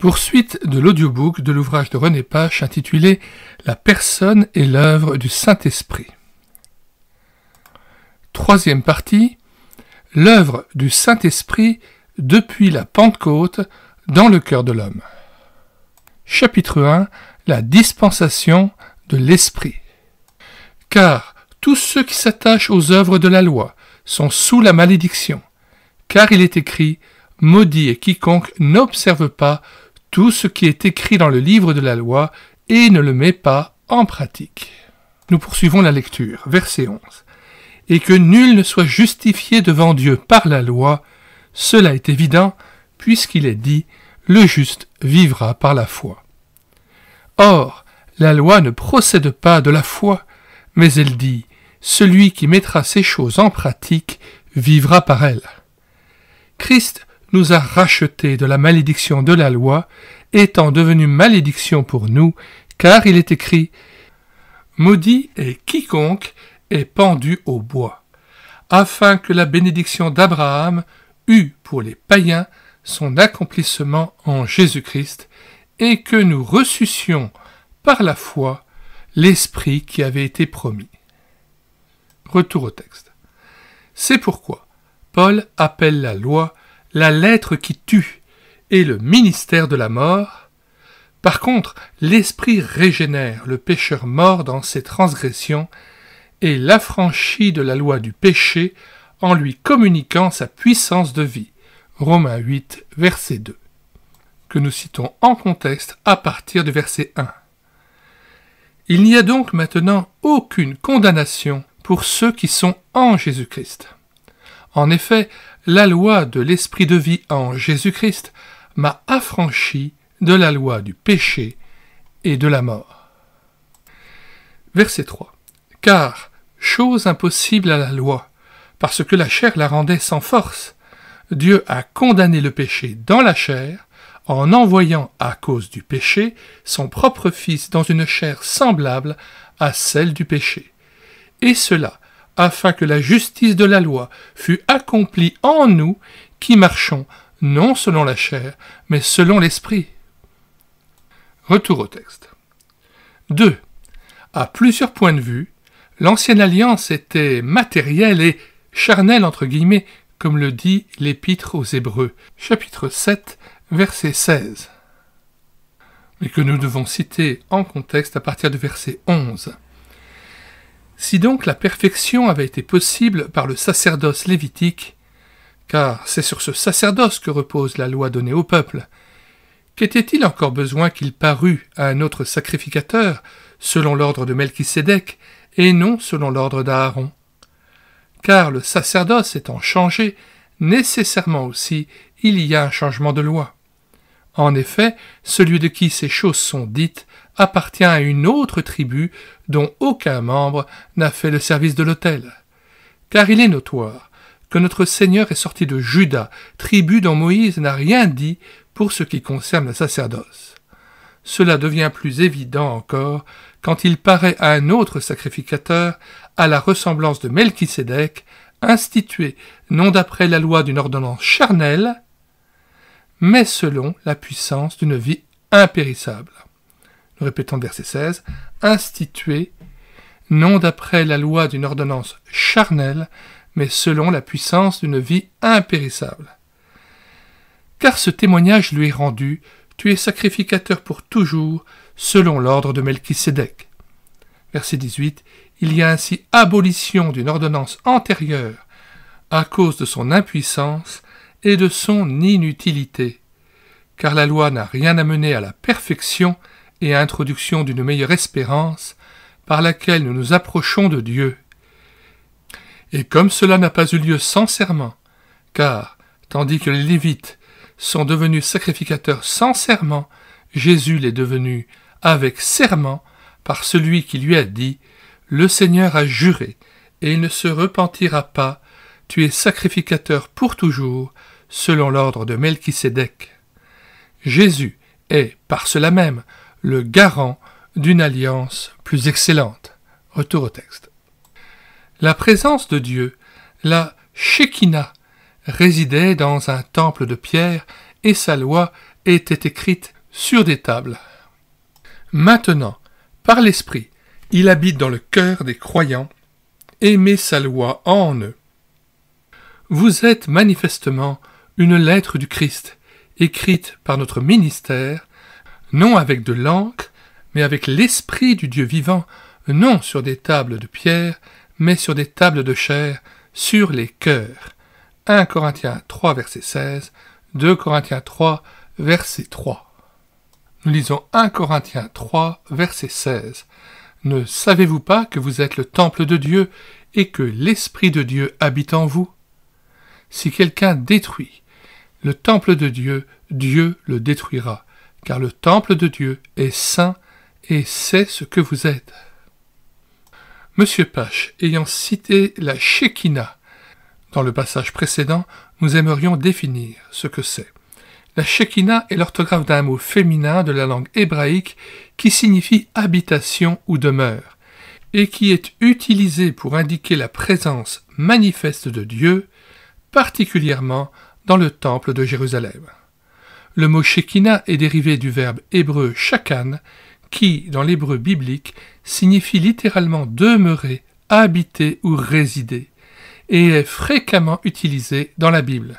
Poursuite de l'audiobook de l'ouvrage de René Pache intitulé La personne et l'œuvre du Saint-Esprit. Troisième partie. L'œuvre du Saint-Esprit depuis la Pentecôte dans le cœur de l'homme. Chapitre 1. La dispensation de l'Esprit. Car tous ceux qui s'attachent aux œuvres de la loi sont sous la malédiction. Car il est écrit, Maudit et quiconque n'observe pas tout ce qui est écrit dans le livre de la loi et ne le met pas en pratique. Nous poursuivons la lecture, verset 11. Et que nul ne soit justifié devant Dieu par la loi, cela est évident, puisqu'il est dit, le juste vivra par la foi. Or, la loi ne procède pas de la foi, mais elle dit, celui qui mettra ces choses en pratique vivra par elle. Christ nous a rachetés de la malédiction de la loi, étant devenu malédiction pour nous, car il est écrit Maudit est quiconque est pendu au bois, afin que la bénédiction d'Abraham eût pour les païens son accomplissement en Jésus-Christ, et que nous reçussions par la foi l'Esprit qui avait été promis. Retour au texte. C'est pourquoi Paul appelle la loi la lettre qui tue est le ministère de la mort, par contre, l'Esprit régénère le pécheur mort dans ses transgressions et l'affranchit de la loi du péché en lui communiquant sa puissance de vie. Romains 8, verset 2, que nous citons en contexte à partir du verset 1. Il n'y a donc maintenant aucune condamnation pour ceux qui sont en Jésus-Christ. En effet, la loi de l'esprit de vie en Jésus-Christ m'a affranchi de la loi du péché et de la mort. Verset 3. Car, chose impossible à la loi, parce que la chair la rendait sans force, Dieu a condamné le péché dans la chair, en envoyant à cause du péché son propre Fils dans une chair semblable à celle du péché. Et cela afin que la justice de la loi fût accomplie en nous qui marchons non selon la chair, mais selon l'esprit. Retour au texte. 2. À plusieurs points de vue, l'ancienne alliance était matérielle et charnelle entre guillemets, comme le dit l'épître aux Hébreux, chapitre 7, verset 16, mais que nous devons citer en contexte à partir du verset 11. Si donc la perfection avait été possible par le sacerdoce lévitique, car c'est sur ce sacerdoce que repose la loi donnée au peuple, qu'était-il encore besoin qu'il parût à un autre sacrificateur, selon l'ordre de Melchisédek, et non selon l'ordre d'Aaron Car le sacerdoce étant changé, nécessairement aussi il y a un changement de loi. En effet, celui de qui ces choses sont dites appartient à une autre tribu dont aucun membre n'a fait le service de l'autel. Car il est notoire que notre Seigneur est sorti de Juda, tribu dont Moïse n'a rien dit pour ce qui concerne le sacerdoce. Cela devient plus évident encore quand il paraît à un autre sacrificateur, à la ressemblance de Melchisédek, institué non d'après la loi d'une ordonnance charnelle, mais selon la puissance d'une vie impérissable répétons verset 16, institué non d'après la loi d'une ordonnance charnelle, mais selon la puissance d'une vie impérissable. Car ce témoignage lui est rendu, tu es sacrificateur pour toujours, selon l'ordre de Melchisedec. Verset 18, il y a ainsi abolition d'une ordonnance antérieure, à cause de son impuissance et de son inutilité, car la loi n'a rien amené à la perfection, et introduction d'une meilleure espérance par laquelle nous nous approchons de Dieu. Et comme cela n'a pas eu lieu sans serment, car, tandis que les Lévites sont devenus sacrificateurs sans serment, Jésus l'est devenu avec serment par celui qui lui a dit Le Seigneur a juré, et il ne se repentira pas, tu es sacrificateur pour toujours, selon l'ordre de Melchisédek. Jésus est, par cela même, le garant d'une alliance plus excellente. Retour au texte. La présence de Dieu, la Shekinah, résidait dans un temple de pierre et sa loi était écrite sur des tables. Maintenant, par l'Esprit, il habite dans le cœur des croyants et met sa loi en eux. Vous êtes manifestement une lettre du Christ, écrite par notre ministère, non avec de l'encre, mais avec l'esprit du Dieu vivant, non sur des tables de pierre, mais sur des tables de chair, sur les cœurs. 1 Corinthiens 3, verset 16, 2 Corinthiens 3, verset 3. Nous lisons 1 Corinthiens 3, verset 16. Ne savez-vous pas que vous êtes le temple de Dieu et que l'Esprit de Dieu habite en vous Si quelqu'un détruit le temple de Dieu, Dieu le détruira car le temple de Dieu est saint et c'est ce que vous êtes. Monsieur Pache, ayant cité la Shekinah dans le passage précédent, nous aimerions définir ce que c'est. La Shekinah est l'orthographe d'un mot féminin de la langue hébraïque qui signifie habitation ou demeure, et qui est utilisé pour indiquer la présence manifeste de Dieu, particulièrement dans le temple de Jérusalem. Le mot shekina » est dérivé du verbe hébreu shakan, qui, dans l'hébreu biblique, signifie littéralement demeurer, habiter ou résider, et est fréquemment utilisé dans la Bible.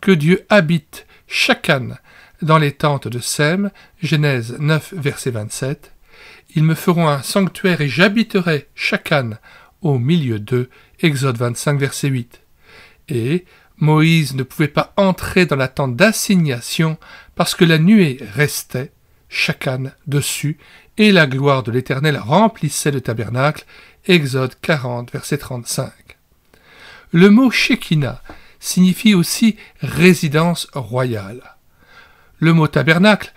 Que Dieu habite Shakan dans les tentes de Sem, Genèse 9, verset 27. Ils me feront un sanctuaire et j'habiterai Shakan au milieu d'eux, Exode 25, verset 8. Et Moïse ne pouvait pas entrer dans la tente d'assignation parce que la nuée restait, chacane, dessus, et la gloire de l'Éternel remplissait le tabernacle. Exode 40, verset 35. Le mot shekina » signifie aussi résidence royale. Le mot tabernacle,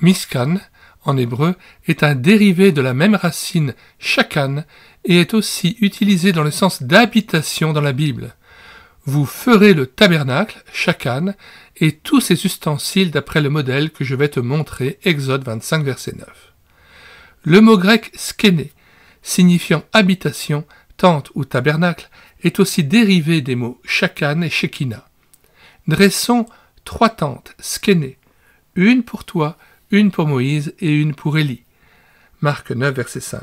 miskan, en hébreu, est un dérivé de la même racine shakan et est aussi utilisé dans le sens d'habitation dans la Bible. Vous ferez le tabernacle, chacane, et tous ses ustensiles d'après le modèle que je vais te montrer, Exode 25, verset 9. Le mot grec skéné, signifiant habitation, tente ou tabernacle, est aussi dérivé des mots chacan et shekina. Dressons trois tentes, skéné, une pour toi, une pour Moïse et une pour Élie. Marc 9, verset 5.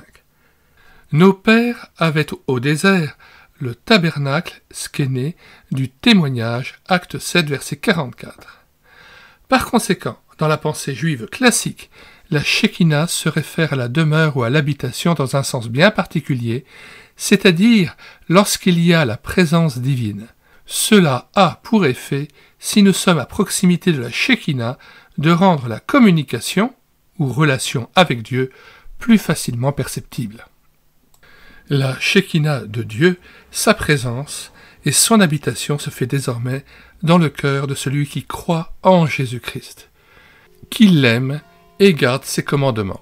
Nos pères avaient au désert le tabernacle skéné du témoignage, acte 7, verset 44. Par conséquent, dans la pensée juive classique, la Shekinah se réfère à la demeure ou à l'habitation dans un sens bien particulier, c'est-à-dire lorsqu'il y a la présence divine. Cela a pour effet, si nous sommes à proximité de la Shekinah, de rendre la communication, ou relation avec Dieu, plus facilement perceptible la Shekinah de Dieu, sa présence et son habitation se fait désormais dans le cœur de celui qui croit en Jésus-Christ, qui l'aime et garde ses commandements.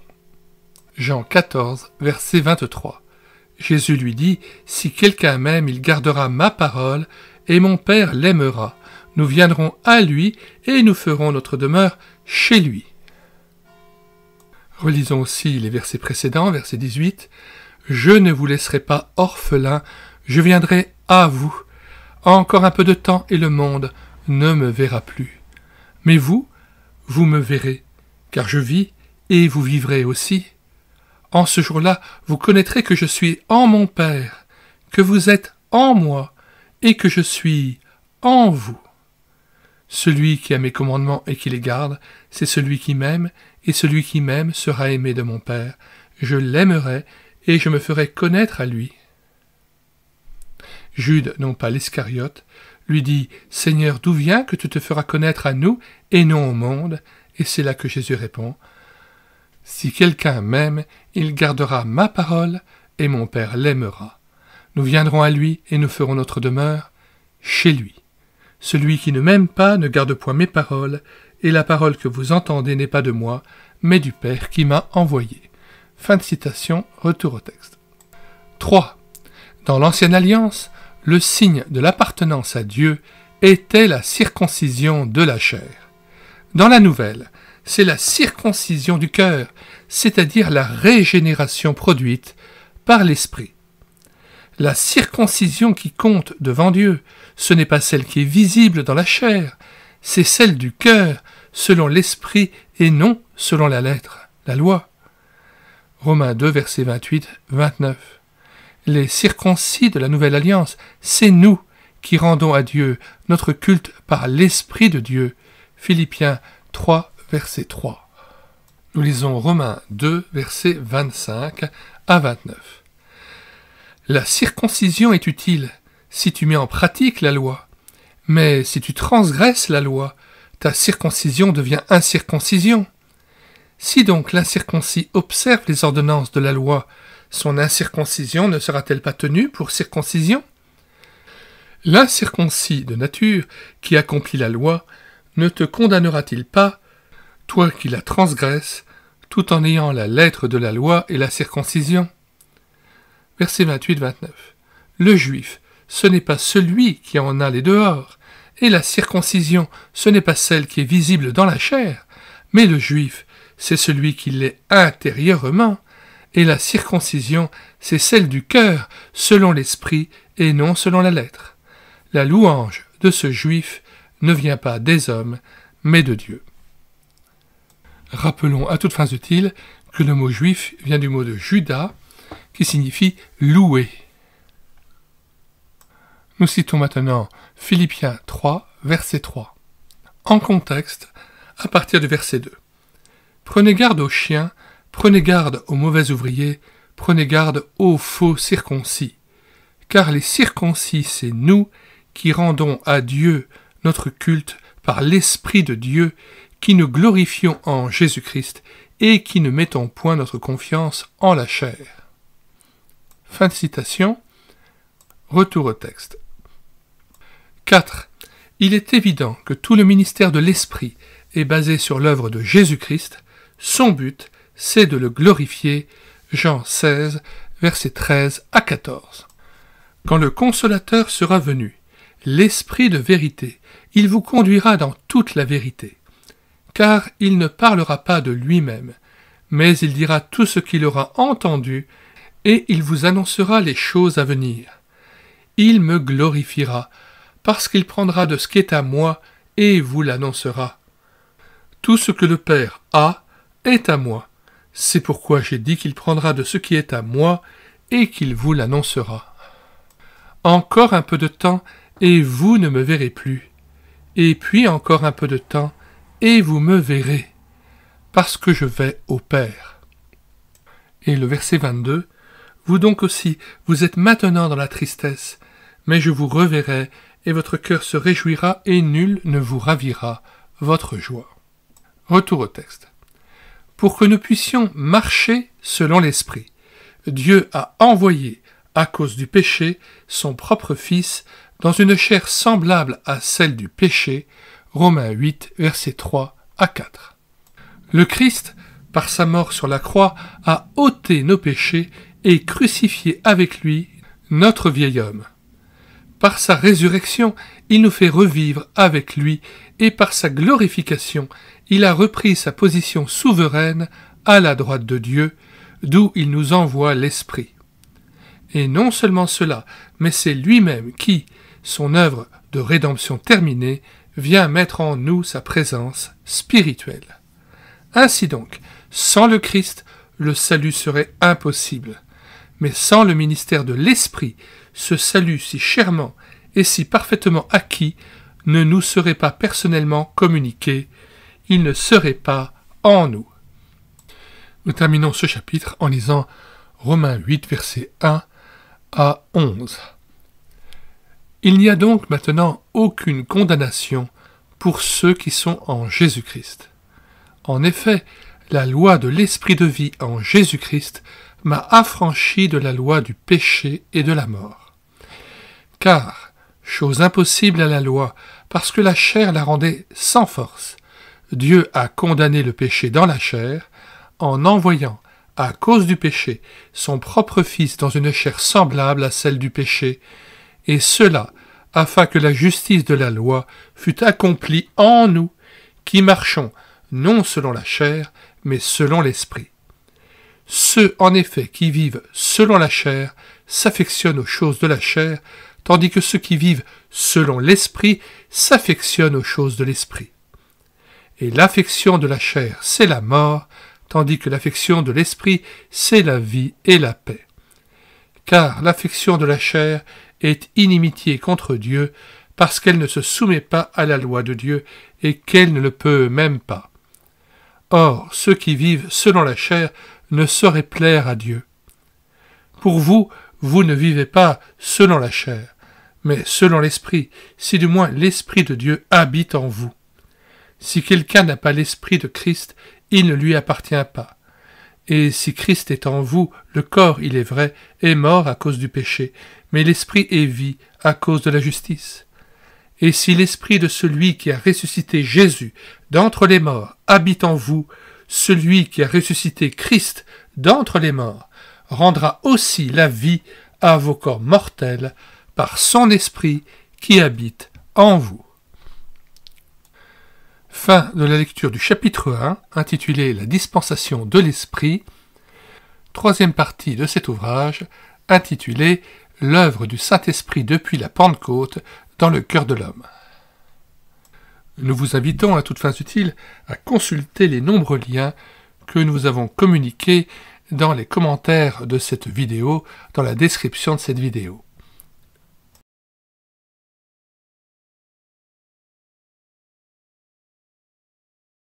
Jean 14, verset 23. Jésus lui dit, Si quelqu'un m'aime, il gardera ma parole, et mon Père l'aimera. Nous viendrons à lui, et nous ferons notre demeure chez lui. Relisons aussi les versets précédents, verset 18. Je ne vous laisserai pas orphelin, je viendrai à vous. Encore un peu de temps et le monde ne me verra plus. Mais vous, vous me verrez, car je vis et vous vivrez aussi. En ce jour-là, vous connaîtrez que je suis en mon Père, que vous êtes en moi, et que je suis en vous. Celui qui a mes commandements et qui les garde, c'est celui qui m'aime, et celui qui m'aime sera aimé de mon Père. Je l'aimerai, et je me ferai connaître à lui. Jude, non pas l'Iscariote, lui dit Seigneur, d'où viens que tu te feras connaître à nous et non au monde Et c'est là que Jésus répond Si quelqu'un m'aime, il gardera ma parole et mon Père l'aimera. Nous viendrons à lui et nous ferons notre demeure chez lui. Celui qui ne m'aime pas ne garde point mes paroles, et la parole que vous entendez n'est pas de moi, mais du Père qui m'a envoyé. Fin de citation, retour au texte. 3. Dans l'Ancienne Alliance, le signe de l'appartenance à Dieu était la circoncision de la chair. Dans la Nouvelle, c'est la circoncision du cœur, c'est-à-dire la régénération produite par l'Esprit. La circoncision qui compte devant Dieu, ce n'est pas celle qui est visible dans la chair, c'est celle du cœur, selon l'Esprit et non selon la lettre, la loi. Romains 2, verset 28, 29. Les circoncis de la nouvelle alliance, c'est nous qui rendons à Dieu notre culte par l'Esprit de Dieu. Philippiens 3, verset 3. Nous lisons Romains 2, verset 25 à 29. La circoncision est utile si tu mets en pratique la loi, mais si tu transgresses la loi, ta circoncision devient incirconcision. Si donc l'incirconcis observe les ordonnances de la loi, son incirconcision ne sera-t-elle pas tenue pour circoncision L'incirconcis de nature, qui accomplit la loi, ne te condamnera-t-il pas, toi qui la transgresses, tout en ayant la lettre de la loi et la circoncision Verset 28-29. Le juif, ce n'est pas celui qui en a les dehors, et la circoncision, ce n'est pas celle qui est visible dans la chair, mais le juif, c'est celui qui l'est intérieurement, et la circoncision, c'est celle du cœur, selon l'esprit et non selon la lettre. La louange de ce juif ne vient pas des hommes, mais de Dieu. Rappelons à toutes fins utiles que le mot juif vient du mot de Judas, qui signifie louer. Nous citons maintenant Philippiens 3, verset 3. En contexte, à partir du verset 2. Prenez garde aux chiens, prenez garde aux mauvais ouvriers, prenez garde aux faux circoncis. Car les circoncis, c'est nous qui rendons à Dieu notre culte par l'Esprit de Dieu, qui nous glorifions en Jésus-Christ et qui ne mettons point notre confiance en la chair. Fin de citation. Retour au texte. 4. Il est évident que tout le ministère de l'Esprit est basé sur l'œuvre de Jésus-Christ, son but, c'est de le glorifier. Jean 16, verset 13 à 14. Quand le consolateur sera venu, l'Esprit de vérité, il vous conduira dans toute la vérité, car il ne parlera pas de lui-même, mais il dira tout ce qu'il aura entendu, et il vous annoncera les choses à venir. Il me glorifiera, parce qu'il prendra de ce qui est à moi, et vous l'annoncera. Tout ce que le Père a, est à moi. C'est pourquoi j'ai dit qu'il prendra de ce qui est à moi et qu'il vous l'annoncera. Encore un peu de temps, et vous ne me verrez plus. Et puis encore un peu de temps, et vous me verrez, parce que je vais au Père. Et le verset 22, Vous donc aussi, vous êtes maintenant dans la tristesse, mais je vous reverrai, et votre cœur se réjouira, et nul ne vous ravira votre joie. Retour au texte pour que nous puissions marcher selon l'Esprit. Dieu a envoyé, à cause du péché, son propre Fils dans une chair semblable à celle du péché. Romains 8, versets 3 à 4. Le Christ, par sa mort sur la croix, a ôté nos péchés et crucifié avec lui notre vieil homme. Par sa résurrection, il nous fait revivre avec lui, et par sa glorification, il a repris sa position souveraine à la droite de Dieu, d'où il nous envoie l'Esprit. Et non seulement cela, mais c'est lui-même qui, son œuvre de rédemption terminée, vient mettre en nous sa présence spirituelle. Ainsi donc, sans le Christ, le salut serait impossible. Mais sans le ministère de l'Esprit ce salut si chèrement et si parfaitement acquis ne nous serait pas personnellement communiqué, il ne serait pas en nous. Nous terminons ce chapitre en lisant Romains 8, versets 1 à 11. Il n'y a donc maintenant aucune condamnation pour ceux qui sont en Jésus-Christ. En effet, la loi de l'esprit de vie en Jésus-Christ m'a affranchi de la loi du péché et de la mort. Car, chose impossible à la loi, parce que la chair la rendait sans force, Dieu a condamné le péché dans la chair, en envoyant, à cause du péché, son propre Fils dans une chair semblable à celle du péché, et cela afin que la justice de la loi fût accomplie en nous, qui marchons non selon la chair, mais selon l'esprit. Ceux, en effet, qui vivent selon la chair s'affectionnent aux choses de la chair, tandis que ceux qui vivent selon l'esprit s'affectionnent aux choses de l'esprit. Et l'affection de la chair, c'est la mort, tandis que l'affection de l'esprit, c'est la vie et la paix. Car l'affection de la chair est inimitié contre Dieu, parce qu'elle ne se soumet pas à la loi de Dieu et qu'elle ne le peut même pas. Or, ceux qui vivent selon la chair ne saurait plaire à Dieu. Pour vous, vous ne vivez pas selon la chair, mais selon l'Esprit, si du moins l'Esprit de Dieu habite en vous. Si quelqu'un n'a pas l'Esprit de Christ, il ne lui appartient pas. Et si Christ est en vous, le corps, il est vrai, est mort à cause du péché, mais l'Esprit est vie à cause de la justice. Et si l'Esprit de celui qui a ressuscité Jésus d'entre les morts habite en vous, celui qui a ressuscité Christ d'entre les morts rendra aussi la vie à vos corps mortels par son esprit qui habite en vous. Fin de la lecture du chapitre 1 intitulé La dispensation de l'esprit, troisième partie de cet ouvrage intitulé L'œuvre du Saint-Esprit depuis la Pentecôte dans le cœur de l'homme. Nous vous invitons à toute fin utile à consulter les nombreux liens que nous avons communiqués dans les commentaires de cette vidéo, dans la description de cette vidéo.